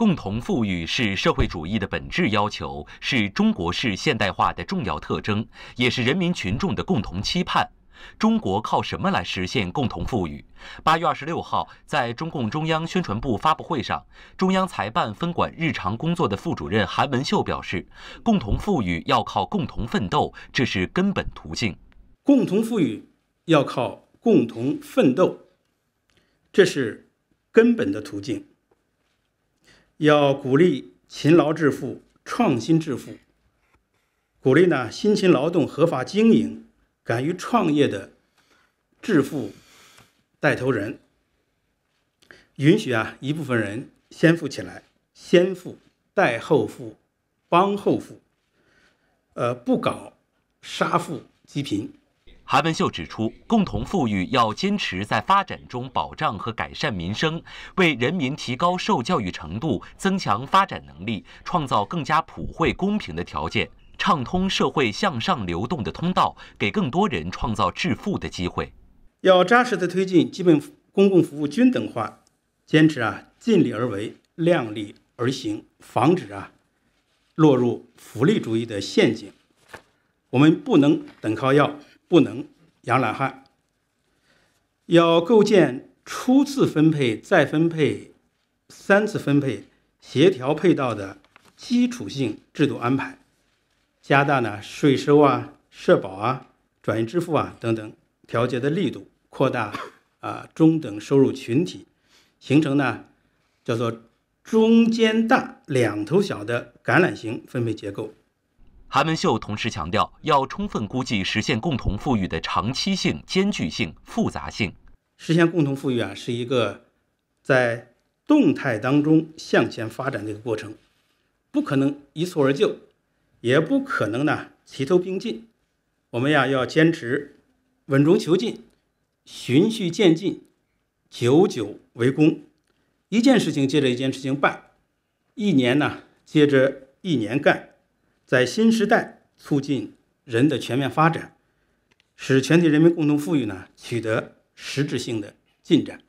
共同富裕是社会主义的本质要求，是中国式现代化的重要特征，也是人民群众的共同期盼。中国靠什么来实现共同富裕？八月二十六号，在中共中央宣传部发布会上，中央财办分管日常工作的副主任韩文秀表示：“共同富裕要靠共同奋斗，这是根本途径。共同富裕要靠共同奋斗，这是根本的途径。”要鼓励勤劳致富、创新致富，鼓励呢辛勤劳动、合法经营、敢于创业的致富带头人，允许啊一部分人先富起来，先富带后富，帮后富，呃，不搞杀富济贫。韩文秀指出，共同富裕要坚持在发展中保障和改善民生，为人民提高受教育程度、增强发展能力，创造更加普惠公平的条件，畅通社会向上流动的通道，给更多人创造致富的机会。要扎实的推进基本公共服务均等化，坚持啊尽力而为、量力而行，防止啊落入福利主义的陷阱。我们不能等靠要。不能养懒汉，要构建初次分配、再分配、三次分配协调配套的基础性制度安排，加大呢税收啊、社保啊、转移支付啊等等调节的力度，扩大啊中等收入群体，形成呢叫做中间大、两头小的橄榄型分配结构。韩文秀同时强调，要充分估计实现共同富裕的长期性、艰巨性、复杂性。实现共同富裕啊，是一个在动态当中向前发展的一个过程，不可能一蹴而就，也不可能呢齐头并进。我们呀要坚持稳中求进、循序渐进、久久为功，一件事情接着一件事情办，一年呢接着一年干。在新时代，促进人的全面发展，使全体人民共同富裕呢，取得实质性的进展。